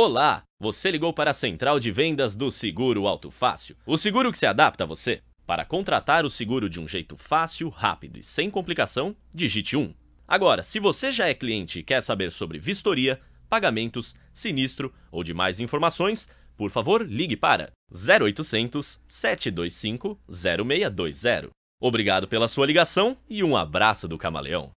Olá, você ligou para a central de vendas do Seguro Alto Fácil, o seguro que se adapta a você. Para contratar o seguro de um jeito fácil, rápido e sem complicação, digite 1. Agora, se você já é cliente e quer saber sobre vistoria, pagamentos, sinistro ou demais informações, por favor, ligue para 0800 725 0620. Obrigado pela sua ligação e um abraço do Camaleão.